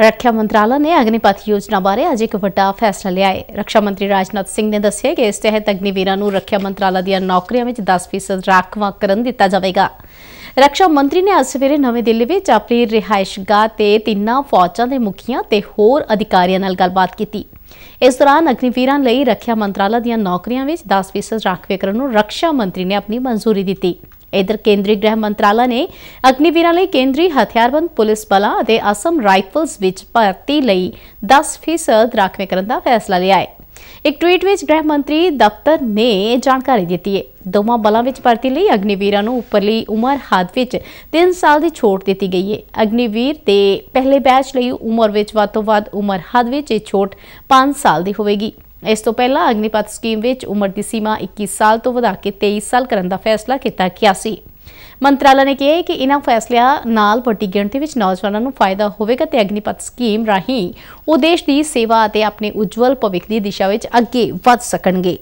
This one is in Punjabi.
ਰੱਖਿਆ ਮੰਤਰਾਲਾ ਨੇ ਅਗਨੀਪਥ ਯੋਜਨਾ ਬਾਰੇ ਅੱਜ ਇੱਕ ਵੱਡਾ ਫੈਸਲਾ ਲਿਆ ਹੈ ਰੱਖਿਆ ਮੰਤਰੀ ਰਾਜਨਾਥ ਸਿੰਘ ਨੇ ਦੱਸਿਆ ਕਿ ਇਸ ਤਹਿਤ ਅਗਨੀਵੀਰਾਂ ਨੂੰ ਰੱਖਿਆ ਮੰਤਰਾਲਾ ਦੀਆਂ ਨੌਕਰੀਆਂ ਵਿੱਚ 10% ਰਾਖਵਾਂ ਕਰਨ ਦਿੱਤਾ ਜਾਵੇਗਾ ਰੱਖਿਆ ਮੰਤਰੀ ਨੇ ਅੱਜ ਸਵੇਰੇ ਨਵੀਂ ਦਿੱਲੀ ਵਿੱਚ ਆਪਣੀ ਰਿਹਾਇਸ਼ਗਾਹ ਤੇ ਤਿੰਨਾਂ ਫੌਜਾਂ ਦੇ ਮੁਖੀਆਂ ਤੇ ਹੋਰ ਅਧਿਕਾਰੀਆਂ ਨਾਲ ਗੱਲਬਾਤ ਕੀਤੀ ਇਸ ਦੌਰਾਨ ਅਗਨੀਵੀਰਾਂ ਲਈ ਰੱਖਿਆ ਮੰਤਰਾਲਾ ਦੀਆਂ ਨੌਕਰੀਆਂ ਵਿੱਚ 10% ਕਰਨ ਨੂੰ ਰੱਖਿਆ ਮੰਤਰੀ ਨੇ ਆਪਣੀ ਮਨਜ਼ੂਰੀ ਦਿੱਤੀ ਇਧਰ ਕੇਂਦਰੀ ਗ੍ਰਹਿ ਮੰਤਰਾਲਾ ਨੇ ਅਗਨੀਵੀਰਾਂ ਲਈ ਕੇਂਦਰੀ ਹਥਿਆਰਬੰਦ ਪੁਲਿਸ ਬਲਾਂ ਅਤੇ ਅਸਮ ਰਾਈਫਲਸ ਵਿੱਚ ਭਰਤੀ ਲਈ 10% ਰਾਖਵੇਂ ਕਰਨ ਦਾ ਫੈਸਲਾ ਲਿਆ ਹੈ ਇੱਕ ਟਵੀਟ ਵਿੱਚ ਗ੍ਰਹਿ ਮੰਤਰੀ ਦਫ਼ਤਰ ਨੇ ਜਾਣਕਾਰੀ ਦਿੱਤੀ ਹੈ ਦੋਵਾਂ ਬਲਾਂ ਵਿੱਚ ਭਰਤੀ ਲਈ ਅਗਨੀਵੀਰਾਂ ਨੂੰ ਉੱਪਰਲੀ ਉਮਰ ਹੱਦ ਵਿੱਚ 3 ਸਾਲ ਦੀ ਛੋਟ ਦਿੱਤੀ ਗਈ ਹੈ ਅਗਨੀਵੀਰ ਦੇ ਪਹਿਲੇ ਬੈਚ ਲਈ ਉਮਰ ਵਿੱਚ ਵੱਧ ਤੋਂ ਵੱਧ ਉਮਰ ਹੱਦ ਵਿੱਚ ਇਹ ਛੋਟ 5 ਸਾਲ ਦੀ ਹੋਵੇਗੀ ਇਸ ਤੋਂ ਪਹਿਲਾਂ ਅਗਨੀਪਤ ਸਕੀਮ ਵਿੱਚ ਉਮਰ ਦੀ ਸੀਮਾ 21 ਸਾਲ ਤੋਂ ਵਧਾ ਕੇ 23 ਸਾਲ ਕਰਨ ਦਾ ਫੈਸਲਾ ਕੀਤਾ ਗਿਆ ਸੀ ਮੰਤਰਾਲਾ ਨੇ ਕਿਹਾ ਕਿ ਇਹਨਾਂ ਫੈਸਲਿਆਂ ਨਾਲ ਵੱਡੀ ਗਿਣਤੀ ਵਿੱਚ ਨੌਜਵਾਨਾਂ ਨੂੰ ਫਾਇਦਾ ਹੋਵੇਗਾ ਤੇ ਅਗਨੀਪਤ ਸਕੀਮ ਰਾਹੀਂ ਉਹ ਦੇਸ਼ ਦੀ ਸੇਵਾ ਅਤੇ ਆਪਣੇ ਉਜਵਲ ਭਵਿੱਖ ਦੀ ਦਿਸ਼ਾ ਵਿੱਚ ਅੱਗੇ ਵਧ ਸਕਣਗੇ